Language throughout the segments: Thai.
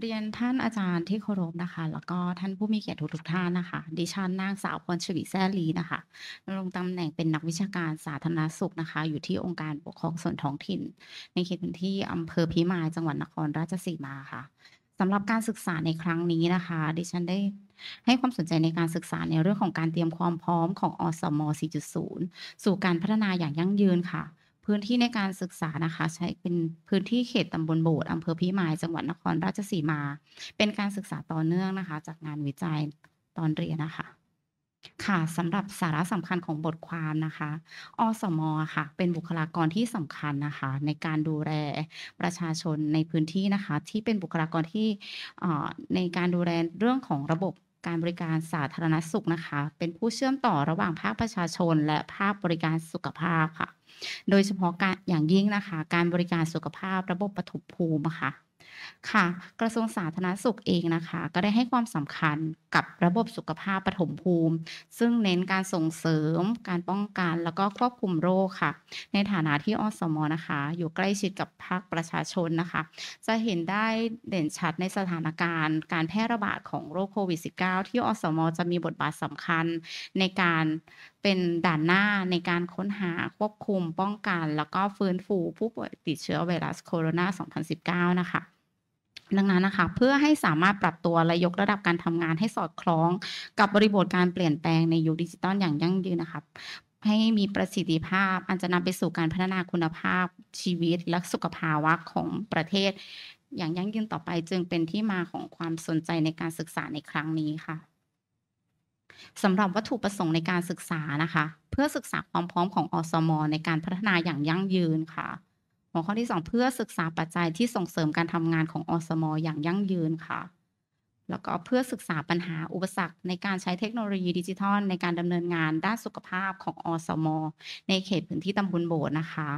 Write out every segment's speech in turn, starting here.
เรียนท่านอาจารย์ที่เคารพนะคะ แล้วก็ท่านผู้มีเกียรติทุกท่านนะคะ ดิฉันนางสาวพรชวีแซ่ลีนะคะดำรงตำแหน่งเป็นนักวิชาการสาธารณสุขนะคะ อยู่ที่องค์การปกครองส่วนท้องถิ่น ในเขตพื้นที่อำเภอพิมายจังหวัดนครราชสีมาค่ะสำหรับการศึกษาในครั้งนี้นะคะ ดิฉันได้ ให้ความสนใจในการศึกษาในเรื่องของการเตรียมความพร้อมของอสม4.0 สู่การพัฒนาอย่างยั่งยืนค่ะพื้นที่ในการศึกษานะคะใช้เป็นพื้นที่เขตตำบลโบดอำเภอพิมายจังหวัดนครราชสีมา เป็นการศึกษาต่อเนื่องนะคะ จากงานวิจัยตอนเรียนนะคะค่ะสำหรับสาระสำคัญของบทความนะคะอสมค่ะเป็นบุคลากรที่สำคัญนะคะในการดูแลประชาชนในพื้นที่นะคะที่เป็นบุคลากรที่ในการดูแลเรื่องของระบบการบริการสาธารณสุขนะคะ เป็นผู้เชื่อมต่อระหว่างภาคประชาชนและภาคบริการสุขภาพค่ะ โดยเฉพาะการอย่างยิ่งนะคะ การบริการสุขภาพระบบปฐมภูมิค่ะ ค่ะ กระทรวงสาธารณสุขเองนะคะ ก็ได้ให้ความสำคัญกับระบบสุขภาพปฐมภูมิ ซึ่งเน้นการส่งเสริม การป้องกันแล้วก็ควบคุมโรคค่ะ ในฐานะที่อสม นะคะ อยู่ใกล้ชิดกับภาคประชาชนนะคะ จะเห็นได้เด่นชัดในสถานการณ์ การแพร่ระบาดของโรคโควิด -19 ที่อสม จะมีบทบาทสำคัญในการเป็นด่านหน้าในการค้นหาควบคุมป้องกันแล้วก็ฟื้นฟูผู้ป่วยติดเชื้อไวรัสโคโรนา2019นะคะดังนั้นนะคะ เพื่อให้สามารถปรับตัวและยกระดับการทำงานให้สอดคล้อง กับบริบทการเปลี่ยนแปลงในยุคดิจิตอลอย่างยั่งยืนนะคะให้มีประสิทธิภาพอันจะนำไปสู่การพัฒนาคุณภาพ ชีวิตและสุขภาวะของประเทศ อย่างยั่งยืนต่อไปจึงเป็นที่มาของความสนใจในการศึกษาในครั้งนี้ค่ะสำหรับวัตถุประสงค์ในการศึกษานะคะ เพื่อศึกษาความพร้อมของอสมในการพัฒนาอย่างยั่งยืนค่ะหัวข้อที่ 2 เพื่อศึกษาปัจจัยที่ส่งเสริมการทำงานของอสม อย่างยั่งยืนค่ะ แล้วก็เพื่อศึกษาปัญหาอุปสรรค ในการใช้เทคโนโลยีดิจิทัลในการดำเนินงานด้านสุขภาพของอสม ในเขตพื้นที่ตำบลโบสนะคะ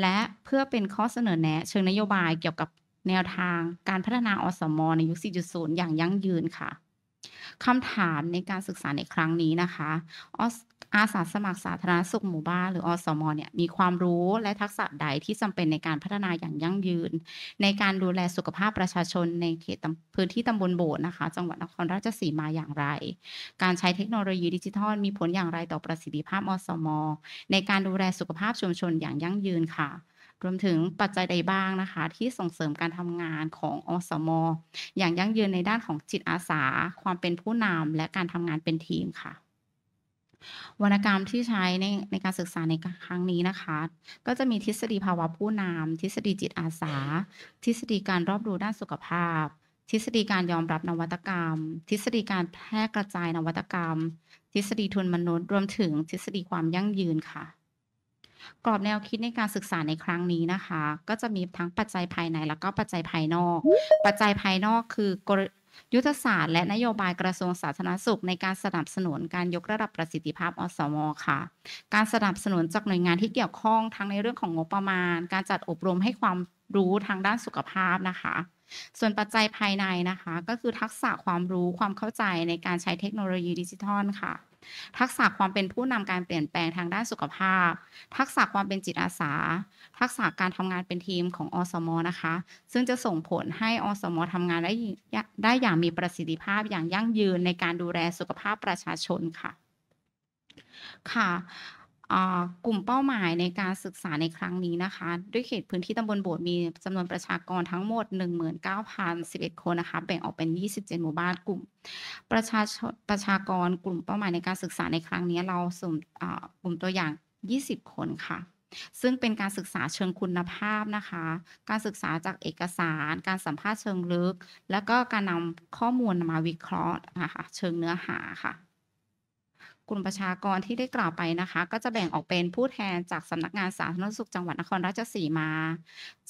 และเพื่อเป็นข้อเสนอแนะ เชิงนโยบายเกี่ยวกับแนวทางการพัฒนาอสม ในยุค 4.0 อย่างยั่งยืนค่ะคำถามในการศึกษาในครั้งนี้นะคะอาสาสมัครสาธารณสุขหมู่บ้านหรืออสมเนี่ยมีความรู้และทักษะใดที่จำเป็นในการพัฒนาอย่างยั่งยืน ในการดูแลสุขภาพประชาชนในเขตพื้นที่ตำบลโบสนะคะ จังหวัดนครราชสีมาอย่างไร การใช้เทคโนโลยีดิจิทัลมีผลอย่างไรต่อประสิทธิภาพอสม ในการดูแลสุขภาพชุมชนอย่างยั่งยืนค่ะรวมถึงปัจจัยใดบ้างนะคะ ที่ส่งเสริมการทำงานของอสมอย่างยั่งยืนในด้านของจิตอาสา ความเป็นผู้นำและการทำงานเป็นทีมค่ะ วรรณกรรมที่ใช้ในในการศึกษาในครั้งนี้นะคะ ก็จะมีทฤษฎีภาวะผู้นำทฤษฎีจิตอาสา ทฤษฎีการรอบรู้ด้านสุขภาพ ทฤษฎีการยอมรับนวัตกรรม ทฤษฎีการแพร่กระจายนวัตกรรม ทฤษฎีทุนมนุษย์ รวมถึงทฤษฎีความยั่งยืนค่ะกรอบแนวคิดในการศึกษาในครั้งนี้นะคะ ก็จะมีทั้งปัจจัยภายในแล้วก็ปัจจัยภายนอก ปัจจัยภายนอกคือ ยุทธศาสตร์และนโยบายกระทรวงสาธารณสุข ในการสนับสนุนการยกระดับประสิทธิภาพอสมค่ะ การสนับสนุนจากหน่วยงานที่เกี่ยวข้อง ทั้งในเรื่องของงบประมาณ การจัดอบรมให้ความรู้ทางด้านสุขภาพนะคะ ส่วนปัจจัยภายในนะคะ ก็คือทักษะความรู้ ความเข้าใจในการใช้เทคโนโลยีดิจิทัลค่ะทักษะความเป็นผู้นำการเปลี่ยนแปลงทางด้านสุขภาพทักษะความเป็นจิตอาสาทักษะการทำงานเป็นทีมของอสมนะคะ ซึ่งจะส่งผลให้อสมทำงานได้ได้อย่างมีประสิทธิภาพอย่างยั่งยืนในการดูแลสุขภาพประชาชนค่ะ ค่ะกลุ่มเป้าหมายในการศึกษาในครั้งนี้นะคะ ด้วยเขตพื้นที่ตำบลโบดมีจำนวนประชากรทั้งหมด 19,011 คนนะคะ แบ่งออกเป็น27หมู่บ้านกลุ่มประชาชนประชากรกลุ่มเป้าหมายในการศึกษาในครั้งนี้เราสุ่มกลุ่มตัวอย่าง 20 คนค่ะ ซึ่งเป็นการศึกษาเชิงคุณภาพนะคะ การศึกษาจากเอกสาร การสัมภาษณ์เชิงลึก และก็การนำข้อมูลมาวิเคราะห์นะคะ เชิงเนื้อหาค่ะลุ่มประชากรที่ได้กล่าวไปนะคะ ก็จะแบ่งออกเป็นผู้แทนจากสำนักงานสาธารณสุข จังหวัดนครราชสีมา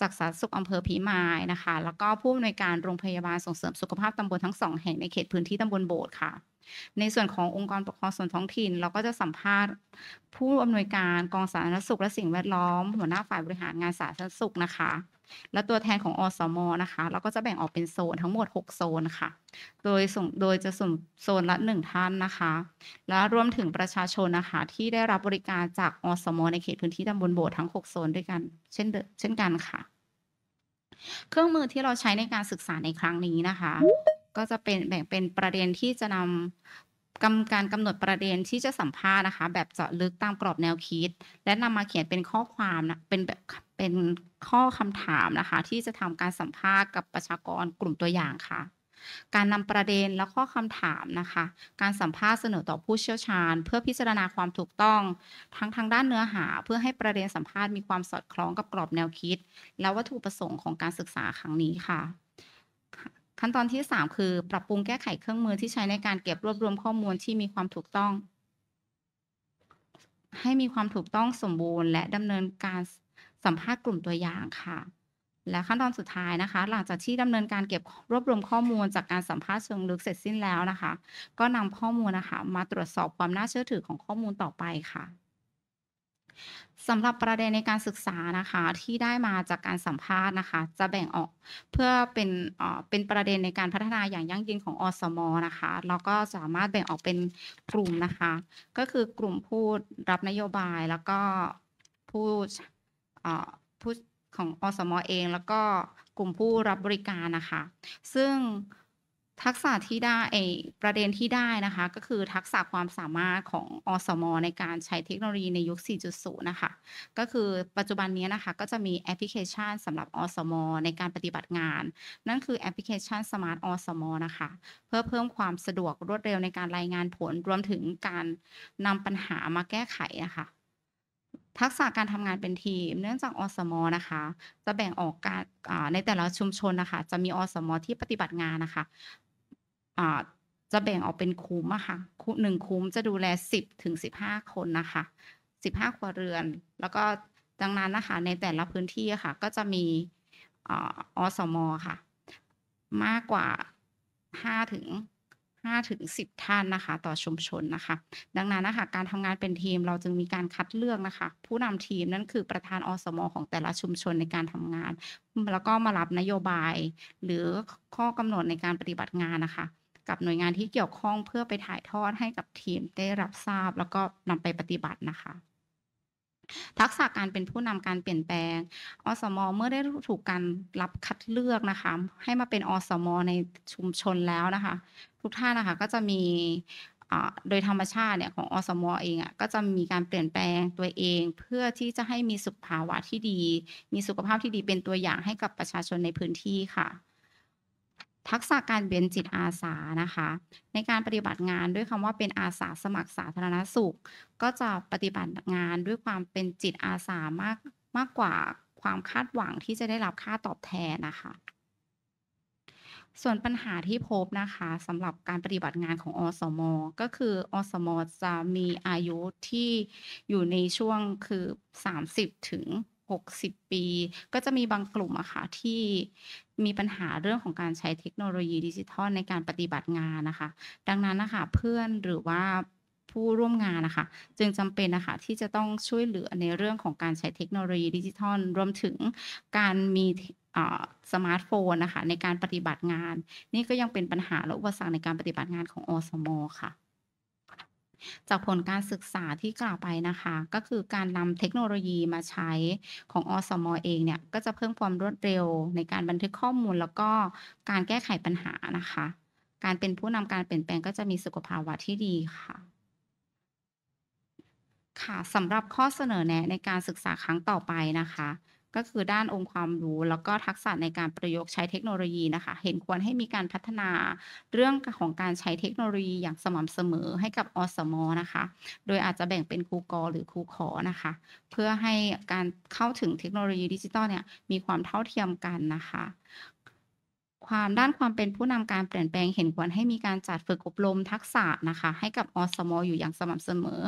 จากสาธารณสุขอำเภอพิมายนะคะ แล้วก็ผู้อำนวยการโรงพยาบาลส่งเสริมสุขภาพตำบลทั้งสองแห่งในเขตพื้นที่ตำบลโบดค่ะ ในส่วนขององค์กรปกครองส่วนท้องถิ่น เราก็จะสัมภาษณ์ผู้อำนวยการกองสาธารณสุขและสิ่งแวดล้อมหัวหน้าฝ่ายบริหารงานสาธารณสุขนะคะและตัวแทนของอสมนะคะเราก็จะแบ่งออกเป็นโซนทั้งหมด 6 โซนค่ะ โดยส่งโดยจะส่งโซนละ 1 ท่านนะคะ และรวมถึงประชาชนนะคะ ที่ได้รับบริการจากอสมในเขตพื้นที่ตำบลโบสถ์ทั้ง 6 โซนด้วยกันเช่นเช่นกันค่ะ เครื่องมือที่เราใช้ในการศึกษาในครั้งนี้นะคะ ก็จะเป็นแบ่งเป็นประเด็นที่จะนำกำการกำหนดประเด็นที่จะสัมภาษณ์นะคะแบบเจาะลึกตามกรอบแนวคิด และนำมาเขียนเป็นข้อความนะเป็นแบบเป็นข้อคำถามนะคะ ที่จะทำการสัมภาษณ์กับประชากรกลุ่มตัวอย่างค่ะ การนำประเด็นและข้อคำถามนะคะ การสัมภาษณ์เสนอต่อผู้เชี่ยวชาญ เพื่อพิจารณาความถูกต้องทั้งทางด้านเนื้อหา เพื่อให้ประเด็นสัมภาษณ์มีความสอดคล้องกับกรอบแนวคิด และวัตถุประสงค์ของการศึกษาครั้งนี้ค่ะขั้นตอนที่ 3 คือปรับปรุงแก้ไขเครื่องมือที่ใช้ในการเก็บรวบรวมข้อมูลที่มีความถูกต้อง ให้มีความถูกต้องสมบูรณ์และดำเนินการสัมภาษณ์กลุ่มตัวอย่างค่ะ และขั้นตอนสุดท้ายนะคะ หลังจากที่ดำเนินการเก็บรวบรวมข้อมูลจากการสัมภาษณ์เชิงลึกเสร็จสิ้นแล้วนะคะ ก็นำข้อมูลนะคะ มาตรวจสอบความน่าเชื่อถือของข้อมูลต่อไปค่ะสำหรับประเด็นในการศึกษานะคะที่ได้มาจากการสัมภาษณ์นะคะ จะแบ่งออกเพื่อเป็นเป็นประเด็นในการพัฒนาอย่างยั่งยืนของอสมนะคะแล้วก็สามารถแบ่งออกเป็นกลุ่มนะคะ ก็คือกลุ่มผู้รับนโยบาย แล้วก็ผู้ผู้ของอสมเอง แล้วก็กลุ่มผู้รับบริการนะคะ ซึ่งทักษะที่ได้ไอประเด็นที่ได้นะคะ ก็คือทักษะความสามารถของอสมในการใช้เทคโนโลยีในยุค 4.0 นะคะ ก็คือปัจจุบันนี้นะคะ ก็จะมีแอปพลิเคชันสำหรับอสมในการปฏิบัติงาน นั่นคือแอปพลิเคชันสมาร์ทอสมนะคะ เพื่อเพิ่มความสะดวกรวดเร็วในการรายงานผลรวมถึงการนำปัญหามาแก้ไขนะคะ ทักษะการทำงานเป็นทีม เนื่องจากอสมนะคะ จะแบ่งออกการในแต่ละชุมชนนะคะ จะมีอสมที่ปฏิบัติงานนะคะจะแบ่งออกเป็นคุ้มอะค่ะหนึ่งคุ้มจะดูแลสิบถึงสิบห้าคนนะคะสิบห้าครัวเรือน แล้วก็ดังนั้นนะคะ ในแต่ละพื้นที่ค่ะก็จะมีอสมค่ะ มากกว่าห้าถึงห้าถึงสิบท่านนะคะต่อชุมชนนะคะ ดังนั้นนะคะ การทำงานเป็นทีมเราจึงมีการคัดเลือกนะคะ ผู้นำทีมนั่นคือประธานอสมของแต่ละชุมชนในการทำงาน แล้วก็มารับนโยบาย หรือข้อกำหนดในการปฏิบัติงานนะคะกับ หน่วยงานที่เกี่ยวข้องเพื่อไปถ่ายทอดให้กับทีมได้รับทราบแล้วก็นำไปปฏิบัตินะคะ ทักษะการเป็นผู้นำการเปลี่ยนแปลงอสมเมื่อได้ถูกการรับคัดเลือกนะคะให้มาเป็นอสมในชุมชนแล้วนะคะทุกท่านนะคะก็จะมีโดยธรรมชาติเนี่ย ของอสมอเองอ่ะก็จะมีการเปลี่ยนแปลงตัวเอง เพื่อที่จะให้มีสุขภาวะที่ดี มีสุขภาพที่ดีเป็นตัวอย่างให้กับประชาชนในพื้นที่ค่ะทักษะการเป็นจิตอาสานะคะ ในการปฏิบัติงานด้วยคำว่าเป็นอาสาสมัครสาธารณสุข ก็จะปฏิบัติงานด้วยความเป็นจิตอาสามากมากกว่าความคาดหวังที่จะได้รับค่าตอบแทนนะคะ ส่วนปัญหาที่พบนะคะสำหรับการปฏิบัติงานของอสมก็คืออสมจะมีอายุที่อยู่ในช่วงคือ 30 ถึง60ปีก็จะมีบางกลุ่มอะค่ะที่มีปัญหาเรื่องของการใช้เทคโนโลยีดิจิทัลในการปฏิบัติงานนะคะ ดังนั้นนะคะเพื่อนหรือว่าผู้ร่วมงานนะคะ จึงจำเป็นนะคะที่จะต้องช่วยเหลือในเรื่องของการใช้เทคโนโลยี ดิจิทัลรวมถึงการมีสมาร์ทโฟนนะคะ ในการปฏิบัติงาน นี่ก็ยังเป็นปัญหาและอุปสรรคในการปฏิบัติงานของอสมค่ะจากผลการศึกษาที่กล่าวไปนะคะ ก็คือการนำเทคโนโลยีมาใช้ของอสมอเองเนี่ย ก็จะเพิ่มความรวดเร็วในการบันทึกข้อมูล แล้วก็การแก้ไขปัญหานะคะ การเป็นผู้นำการเปลี่ยนแปลงก็จะมีสุขภาวะที่ดีค่ะ ค่ะสำหรับข้อเสนอแนะในการศึกษาครั้งต่อไปนะคะก็คือด้านองค์ความรู้ แล้วก็ทักษะในการประยุกต์ใช้เทคโนโลยีนะคะ เห็นควรให้มีการพัฒนาเรื่องของการใช้เทคโนโลยีอย่างสม่ำเสมอให้กับอสมนะคะ โดยอาจจะแบ่งเป็นครูกอหรือครูขอนะคะ เพื่อให้การเข้าถึงเทคโนโลยีดิจิทัลเนี่ยมีความเท่าเทียมกันนะคะความด้านความเป็นผู้นำการเปลี่ยนแปลงเห็นควรให้มีการจัดฝึกอบรมทักษะนะคะ ให้กับอสมอยู่อย่างสม่ำเสมอ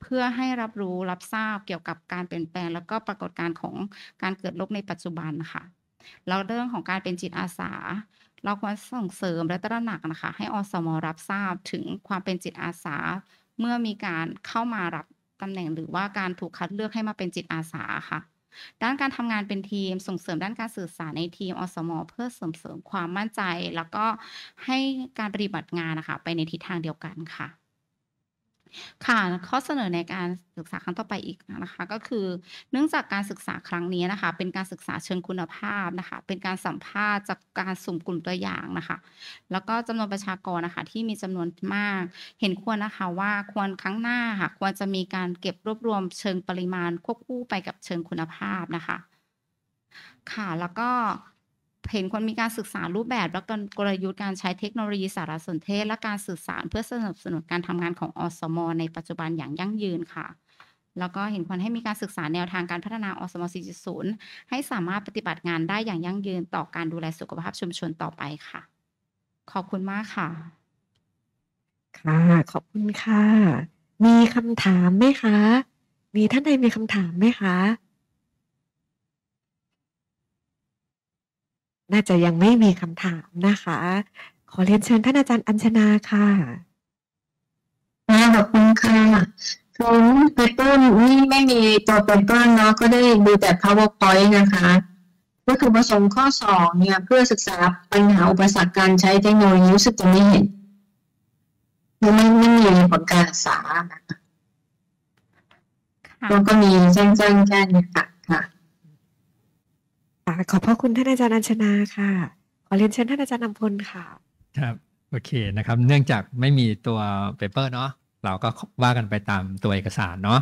เพื่อให้รับรู้รับทราบเกี่ยวกับการเปลี่ยนแปลงแล้วก็ปรากฏการณ์ของการเกิดโรคในปัจจุบันค่ะแล้วเรื่องของการเป็นจิตอาสา เราควรส่งเสริมและตระหนักนะคะ ให้อสมรับทราบถึงความเป็นจิตอาสา เมื่อมีการเข้ามารับตำแหน่งหรือว่าการถูกคัดเลือกให้มาเป็นจิตอาสาค่ะด้านการทำงานเป็นทีมส่งเสริมด้านการสื่อสารในทีมอสม เพื่อเสริมเสริมความมั่นใจ แล้วก็ให้การปฏิบัติงานนะคะ ไปในทิศทางเดียวกันค่ะค่ะข้อเสนอในการศึกษาครั้งต่อไปอีกนะคะ ก็คือเนื่องจากการศึกษาครั้งนี้นะคะ เป็นการศึกษาเชิงคุณภาพนะคะเป็นการสัมภาษณ์จากการสุ่มกลุ่มตัวอย่างนะคะ แล้วก็จำนวนประชากรนะคะที่มีจำนวนมากเห็นควรนะคะว่าควรครั้งหน้าค่ะควรจะมีการเก็บรวบรวมเชิงปริมาณ ควบคู่ไปกับเชิงคุณภาพนะคะ ค่ะแล้วก็เห็นควรมีการศึกษารูปแบบและกลยุทธ์การใช้เทคโนโลยีสารสนเทศและการสื่อสารเพื่อสนับสนุนการทำงานของอสมในปัจจุบันอย่างยั่งยืนค่ะ แล้วก็เห็นควรให้มีการศึกษาแนวทางการพัฒนาอสม4.0ให้สามารถปฏิบัติงานได้อย่างยั่งยืนต่อการดูแลสุขภาพชุมชนต่อไปค่ะ ขอบคุณมากค่ะค่ะขอบคุณค่ะ มีคำถามไหมคะ มีท่านใดมีคำถามไหมคะน่าจะยังไม่มีคำถามนะคะ ขอเรียนเชิญท่านอาจารย์อัญชนาค่ะขอบคุณค่ะคุณเปเปต้นนี่ไม่มีตัวเปเปอ้นเนาะก็ได้ดูแต่ powerpoint นะคะก็คือประสงค์ข้อสองเนี่ย เพื่อศึกษาปัญหาอุปสรรคการใช้เทคโนโลยีสึกจะไม่เห็นมันไม่ไม่มีผลการศึกษาแล้วก็มีแจ้งแจ้งแค่นี้ค่ะค่ะค่ะขอบพระคุณท่านอาจารย์อัญชนาค่ะขอเรียนเชิญท่านอาจารย์นำพลค่ะ ครับโอเคนะครับ เนื่องจากไม่มีตัวเปเปอร์เนาะเราก็ว่ากันไปตามตัวเอกสารเนาะ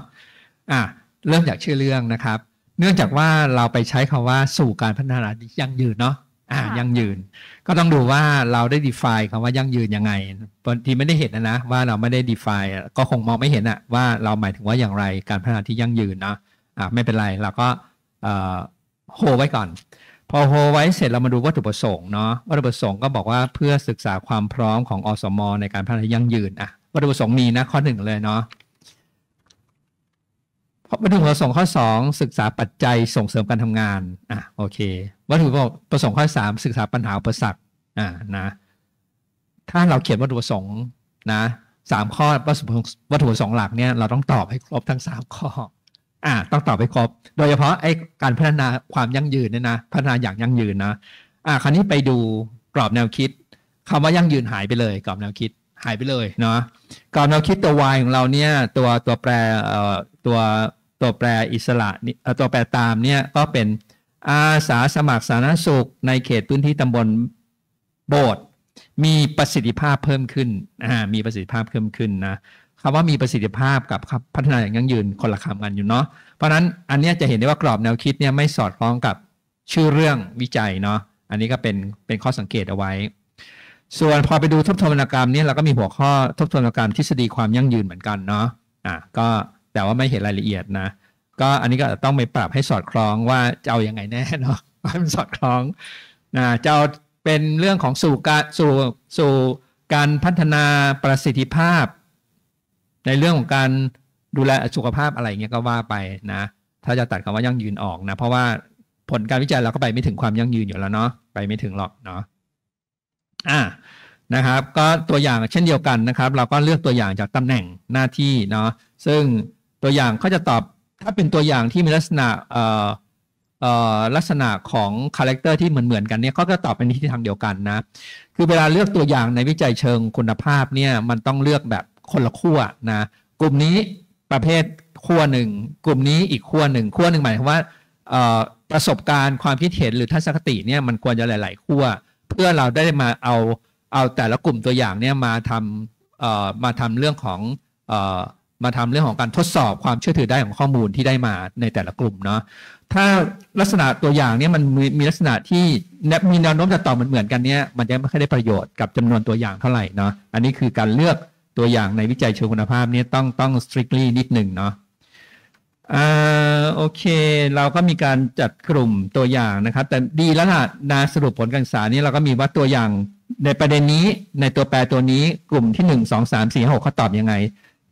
อ่ะเริ่มจากชื่อเรื่องนะครับ เนื่องจากว่าเราไปใช้คำว่าสู่การพัฒนายั่งยืนเนาะอ่า ยั่งยืน ก็ต้องดูว่าเราได้ define คำว่ายั่งยืนยังไงบางทีไม่ได้เห็นนะนะ ว่าเราไม่ได้ define ก็คงมองไม่เห็นอะว่าเราหมายถึงว่าอย่างไรการพัฒนาที่ยั่งยืนเนาะอ่าไม่เป็นไรเราก็เอ่อโฮไว้ก่อน พอโฮไว้เสร็จเรามาดูวัตถุประสงค์เนาะวัตถุประสงค์ก็บอกว่าเพื่อศึกษาความพร้อมของอสม ในการพัฒนายั่งยืนอ่ะวัตถุประสงค์มีนะข้อหนึ่งเลยเนาะวัตถุประสงค์ข้อ 2 ศึกษาปัจจัยส่งเสริมการทำงานอ่ะโอเควัตถุประสงค์ข้อ 3 ศึกษาปัญหาอุปสรรคอ่านะถ้าเราเขียนวัตถุประสงค์นะสามข้อวัตถุประสงค์หลักเนี่ยเราต้องตอบให้ครบทั้งสามข้ออ่าต้องตอบไปครบ โดยเฉพาะไอ้การพัฒนาความยั่งยืนเนี่ยนะ พัฒนาอย่างยั่งยืนนะอ่าคราวนี้ไปดูกรอบแนวคิดคำว่ายั่งยืนหายไปเลย กรอบแนวคิดหายไปเลยเนาะ กรอบแนวคิดตัว Y ของเราเนี่ย ตัวตัวแปรเอ่อตัวตัวแปรอิสระนี่ตัวแปรตามเนี่ยก็เป็นอาสาสมัครสาธารณสุขในเขตพื้นที่ตำบลโบ์มีประสิทธิภาพเพิ่มขึ้นอ่ามีประสิทธิภาพเพิ่มขึ้นนะคาว่ามีประสิทธิภาพกับพัฒนาอย่างยั่งยืนคนละคำกันอยู่เนาะ เพราะนั้นอันนี้จะเห็นได้ว่ากรอบแนวคิดเนี่ยไม่สอดคล้องกับชื่อเรื่องวิจัยเนาะ อันนี้ก็เป็นเป็นข้อสังเกตเอาไว้ ส่วนพอไปดูทบทวนวรรณกรรมเนี่ยเราก็มีหัวข้อทบทวนวรรณกรรมทฤษฎีความยั่งยืนเหมือนกันเนาะ อ่ะก็แต่ว่าไม่เห็นรายละเอียดนะ ก็อันนี้ก็ต้องไปปรับให้สอดคล้องว่าจะเอาอยัางไงแน่เนาะ ให้มันสอดคล้องนะจะเอาเป็นเรื่องของสู่การสู่สู่การพัฒนาประสิทธิภาพในเรื่องของการดูแลสุขภาพอะไรเงี้ยก็ว่าไปนะถ้าจะตัดคำว่ายั่งยืนออกนะเพราะว่าผลการวิจัยเราก็ไปไม่ถึงความยั่งยืนอยู่แล้วเนาะไปไม่ถึงหรอกเนาะอ่านะครับ ก็ตัวอย่างเช่นเดียวกันนะครับ เราก็เลือกตัวอย่างจากตำแหน่งหน้าที่เนาะซึ่งตัวอย่างเขาจะตอบถ้าเป็นตัวอย่างที่มีลักษณะเอ่อเออลักษณะของคาแรคเตอร์ที่เหมือนเหมือนกันเนี่ยเขาก็ตอบเป็นทิศทางเดียวกันนะ คือเวลาเลือกตัวอย่างในวิจัยเชิงคุณภาพเนี่ยมันต้องเลือกแบบคนละขั้วนะ กลุ่มนี้ประเภทขั้วหนึ่งกลุ่มนี้อีกขั้วหนึ่งขั้วหนึ่งหมายความว่าประสบการณ์ความคิดเห็นหรือทัศนคติเนี่ยมันควรจะหลายๆขั้วเพื่อเราได้มาเอาเอาแต่ละกลุ่มตัวอย่างเนี่ยมาทำมาทำเรื่องของมาทำเรื่องของการทดสอบความเชื่อถือได้ของข้อมูลที่ได้มาในแต่ละกลุ่มเนาะถ้าลักษณะตัวอย่างเนี่ยมันมีลักษณะที่มีแนวโน้มจะตอบเหมือนกันเนี่ยมันจะไม่ค่อยได้ประโยชน์กับจำนวนตัวอย่างเท่าไหร่เนาะอันนี้คือการเลือกตัวอย่างในวิจัยเชิงคุณภาพนี้ต้องต้อง strictly นิดหนึ่งเนาะอ่าโอเคเราก็มีการจัดกลุ่มตัวอย่างนะครับ แต่ดีแล้วล่ะนาสรุปผลการศึกษานี้เราก็มีว่าตัวอย่างในประเด็นนี้ในตัวแปรตัวนี้กลุ่มที่หนึ่งสองสามสี่หกเขาตอบยังไง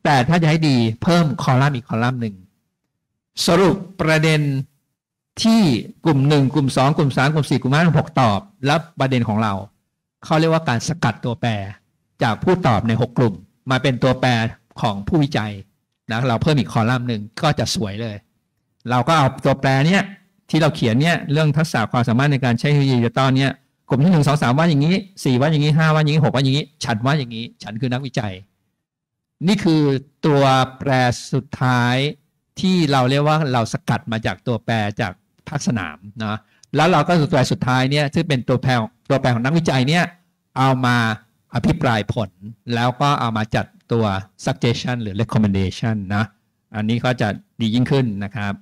แต่ถ้าจะให้ดีเพิ่มคอลัมน์อีกคอลัมน์หนึ่ง สรุปประเด็นที่กลุ่มหนึ่งกลุ่มสองกลุ่มสามกลุ่มสี่กลุ่มห้ากลุ่มหกตอบ แล้วประเด็นของเราเขาเรียกว่าการสกัดตัวแปรจากผู้ตอบในหกกลุ่มมาเป็นตัวแปรของผู้วิจัยนะเราเพิ่มอีกคอลัมน์หนึ่งก็จะสวยเลย เราก็เอาตัวแปรเนี้ยที่เราเขียนเนี้ยเรื่องทักษะความสามารถในการใช้เทคโนโลยีดิจิตอลเนี้ยกลุ่มที่หนึ่งสองสามว่าอย่างนี้สี่ว่าอย่างนี้ห้าว่าอย่างนี้หกว่าอย่างนี้ฉันว่าอย่างนี้ฉันคือนักวิจัย นี่คือตัวแปรสุดท้ายที่เราเรียกว่าเราสกัดมาจากตัวแปรจากภาคสนามนะแล้วเราก็ตัวแปรสุดท้ายเนี่ยซึ่งเป็นตัวแปรตัวแปรของนักวิจัยเนี่ยเอามาอภิปรายผลแล้วก็เอามาจัดตัว suggestion หรือ recommendation นะ อันนี้ก็จะดียิ่งขึ้นนะครับ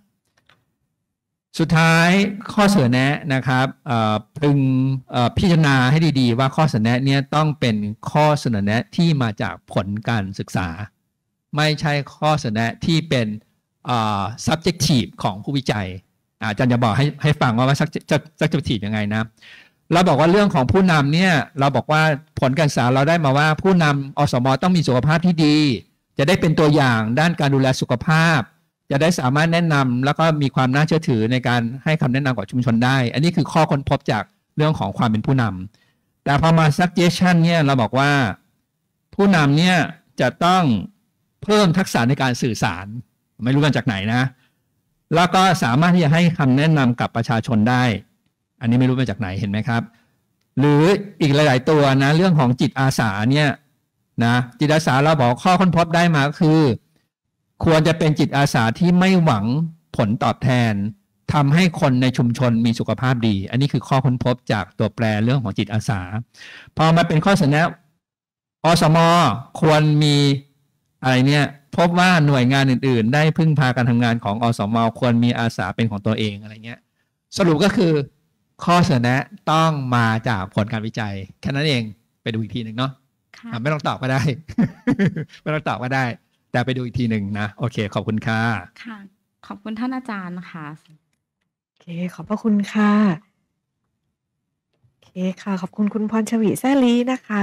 สุดท้ายข้อเสนอแนะนะครับพึงพิจารณาให้ดีๆ ว่าข้อเสนอแนะเนี่ยต้องเป็นข้อเสนอแนะที่มาจากผลการศึกษา ไม่ใช่ข้อเสนอแนะที่เป็น subjective ของผู้วิจัย อาจารย์จะบอกให้ให้ฟังว่าว่า subjective ยังไงนะเราบอกว่าเรื่องของผู้นำเนี่ยเราบอกว่าผลการศึกษาเราได้มาว่า ผู้นำอสม ต้องมีสุขภาพที่ดี จะได้เป็นตัวอย่างด้านการดูแลสุขภาพ จะได้สามารถแนะนำแล้วก็มีความน่าเชื่อถือในการให้คำแนะนำกับชุมชนได้ อันนี้คือข้อค้นพบจากเรื่องของความเป็นผู้นำแต่พอมา suggestion เนี่ยเราบอกว่า ผู้นำเนี่ยจะต้องเพิ่มทักษะในการสื่อสาร ไม่รู้กันจากไหนนะ แล้วก็สามารถที่จะให้คำแนะนำกับประชาชนได้อันนี้ไม่รู้มาจากไหนเห็นไหมครับ หรืออีกหลาย ๆ ตัวนะเรื่องของจิตอาสาเนี่ยนะ จิตอาสาเราบอกข้อค้นพบได้มาคือ ควรจะเป็นจิตอาสาที่ไม่หวังผลตอบแทน ทำให้คนในชุมชนมีสุขภาพดี อันนี้คือข้อค้นพบจากตัวแปรเรื่องของจิตอาสาพอมาเป็นข้อเสนออสมอควรมีอะไรเนี่ยพบว่าหน่วยงานอื่นๆได้พึ่งพาการทำงานของอสมอควรมีอาสาเป็นของตัวเองอะไรเงี้ยสรุปก็คือข้อเสนอต้องมาจากผลการวิจัย แค่นั้นเองไปดูอีกทีหนึ่งเนาะะไม่ต้องตอบก็ได้ไม่ต้องตอบก็ได้ แต่ไปดูอีกทีหนึ่งนะ โอเค ขอบคุณค่ะค่ะ ขอบคุณท่านอาจารย์นะคะโอเค ขอบพระคุณค่ะโอเคค่ะ ขอบคุณคุณพรชวีแซลีนะคะ